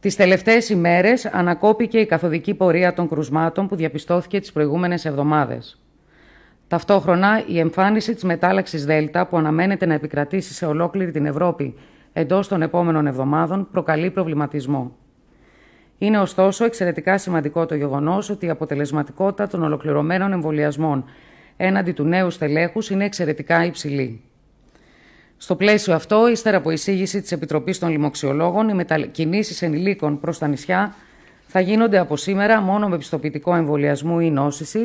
Τις τελευταίες ημέρες ανακόπηκε η καθοδική πορεία των κρουσμάτων που διαπιστώθηκε τις προηγούμενες εβδομάδες. Ταυτόχρονα, η εμφάνιση της μετάλλαξης Δέλτα που αναμένεται να επικρατήσει σε ολόκληρη την Ευρώπη εντός των επόμενων εβδομάδων προκαλεί προβληματισμό. Είναι ωστόσο εξαιρετικά σημαντικό το γεγονός ότι η αποτελεσματικότητα των ολοκληρωμένων εμβολιασμών έναντι του νέου στελέχους είναι εξαιρετικά υψηλή. Στο πλαίσιο αυτό, ύστερα από εισήγηση της Επιτροπής των Λοιμοξιολόγων, οι μετακινήσεις ενηλίκων προς τα νησιά θα γίνονται από σήμερα μόνο με πιστοποιητικό εμβολιασμού ή νόσησης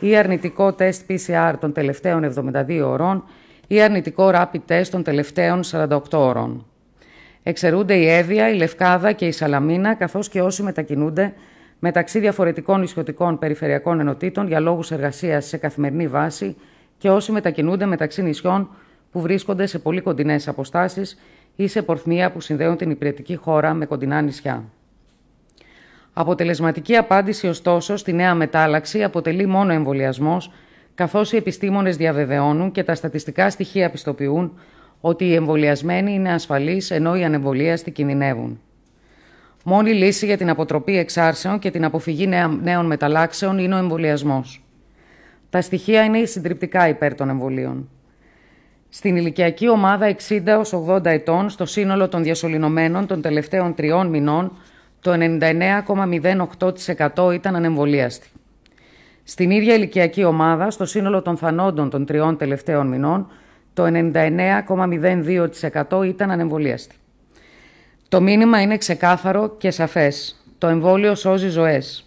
ή αρνητικό τεστ PCR των τελευταίων 72 ωρών ή αρνητικό rapid test των τελευταίων 48 ώρων. Εξαιρούνται η Εύβοια, η Λευκάδα και η Σαλαμίνα, καθώς και όσοι μετακινούνται μεταξύ διαφορετικών νησιωτικών περιφερειακών ενωτήτων για λόγους εργασίας σε καθημερινή βάση και όσοι μετακινούνται μεταξύ νησιών που βρίσκονται σε πολύ κοντινές αποστάσεις ή σε πορθμία που συνδέουν την υπηρετική χώρα με κοντινά νησιά. Αποτελεσματική απάντηση, ωστόσο, στη νέα μετάλλαξη αποτελεί μόνο εμβολιασμός, καθώς οι επιστήμονες διαβεβαιώνουν και τα στατιστικά στοιχεία πιστοποιούν ότι οι εμβολιασμένοι είναι ασφαλείς ενώ οι ανεμβολίαστοι κινδυνεύουν. Μόνη λύση για την αποτροπή εξάρσεων και την αποφυγή νέων μεταλλάξεων είναι ο εμβολιασμός. Τα στοιχεία είναι συντριπτικά υπέρ των εμβολίων στην ηλικιακή ομάδα 60-80 ετών στο σύνολο των διασωληνωμένων των τελευταίων τριών μηνών το 99,08% ήταν ανεμβολίαστοι. Στην ίδια ηλικιακή ομάδα, στο σύνολο των θανόντων των τριών τελευταίων μηνών, το 99,02% ήταν ανεμβολίαστοι. Το μήνυμα είναι ξεκάθαρο και σαφές. Το εμβόλιο σώζει ζωές.